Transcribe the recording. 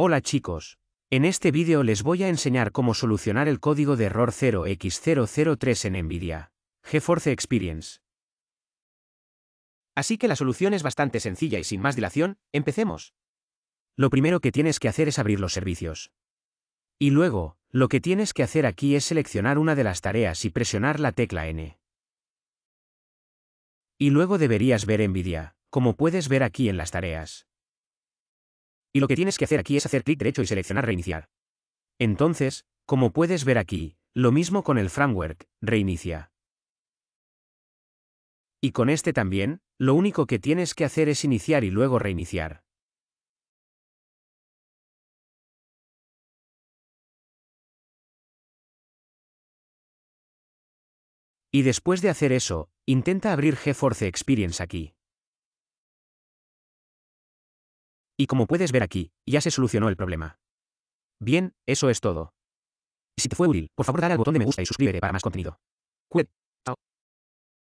Hola chicos. En este vídeo les voy a enseñar cómo solucionar el código de error 0x003 en NVIDIA. GeForce Experience. Así que la solución es bastante sencilla y sin más dilación, empecemos. Lo primero que tienes que hacer es abrir los servicios. Y luego, lo que tienes que hacer aquí es seleccionar una de las tareas y presionar la tecla N. Y luego deberías ver NVIDIA, como puedes ver aquí en las tareas. Y lo que tienes que hacer aquí es hacer clic derecho y seleccionar reiniciar. Entonces, como puedes ver aquí, lo mismo con el framework, reinicia. Y con este también, lo único que tienes que hacer es iniciar y luego reiniciar. Y después de hacer eso, intenta abrir GeForce Experience aquí. Y como puedes ver aquí, ya se solucionó el problema. Bien, eso es todo. Si te fue útil, por favor dale al botón de me gusta y suscríbete para más contenido.